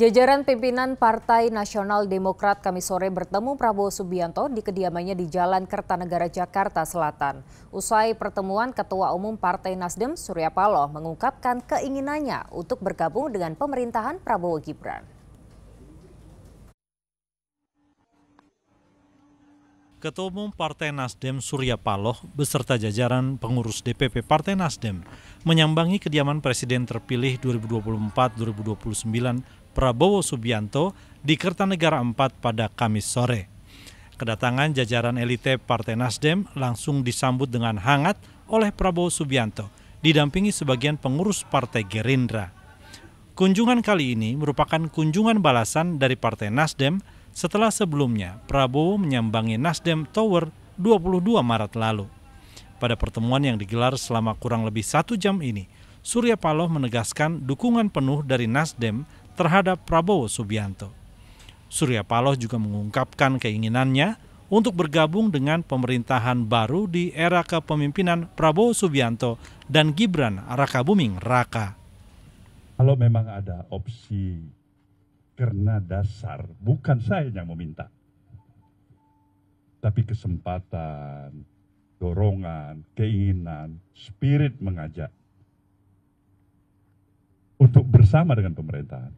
Jajaran pimpinan Partai Nasional Demokrat kami sore bertemu Prabowo Subianto di kediamannya di Jalan Kertanegara, Jakarta Selatan. Usai pertemuan, Ketua Umum Partai Nasdem Surya Paloh mengungkapkan keinginannya untuk bergabung dengan pemerintahan Prabowo Gibran. Ketua Umum Partai Nasdem Surya Paloh beserta jajaran pengurus DPP Partai Nasdem menyambangi kediaman Presiden terpilih 2024-2029 Prabowo Subianto di Kertanegara 4 pada Kamis sore. Kedatangan jajaran elite Partai Nasdem langsung disambut dengan hangat oleh Prabowo Subianto, didampingi sebagian pengurus Partai Gerindra. Kunjungan kali ini merupakan kunjungan balasan dari Partai Nasdem setelah sebelumnya Prabowo menyambangi Nasdem Tower 22 Maret lalu. Pada pertemuan yang digelar selama kurang lebih satu jam ini, Surya Paloh menegaskan dukungan penuh dari Nasdem terhadap Prabowo Subianto. Surya Paloh juga mengungkapkan keinginannya untuk bergabung dengan pemerintahan baru di era kepemimpinan Prabowo Subianto dan Gibran Rakabuming Raka. Kalau memang ada opsi karena dasar bukan saya yang meminta. Tapi kesempatan, dorongan, keinginan, spirit mengajak untuk bersama dengan pemerintahan.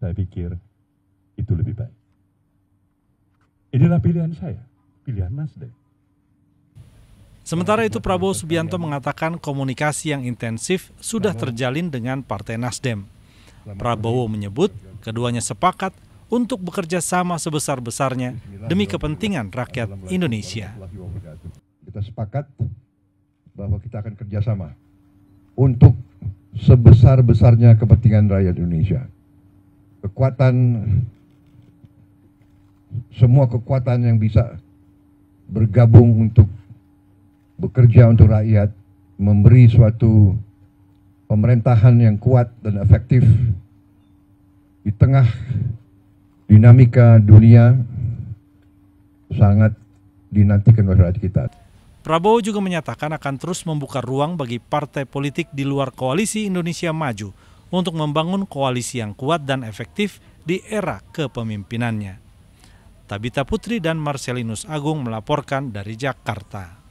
Saya pikir itu lebih baik. Inilah pilihan saya, pilihan Nasdem. Sementara itu Prabowo Subianto mengatakan komunikasi yang intensif sudah terjalin dengan Partai Nasdem. Prabowo menyebut keduanya sepakat untuk bekerja sama sebesar-besarnya demi kepentingan rakyat Indonesia. Kita sepakat bahwa kita akan kerjasama untuk sebesar-besarnya kepentingan rakyat Indonesia. Kekuatan, semua kekuatan yang bisa bergabung untuk bekerja untuk rakyat, memberi suatu pemerintahan yang kuat dan efektif tengah dinamika dunia sangat dinantikan oleh rakyat kita. Prabowo juga menyatakan akan terus membuka ruang bagi partai politik di luar koalisi Indonesia Maju untuk membangun koalisi yang kuat dan efektif di era kepemimpinannya. Tabita Putri dan Marcelinus Agung melaporkan dari Jakarta.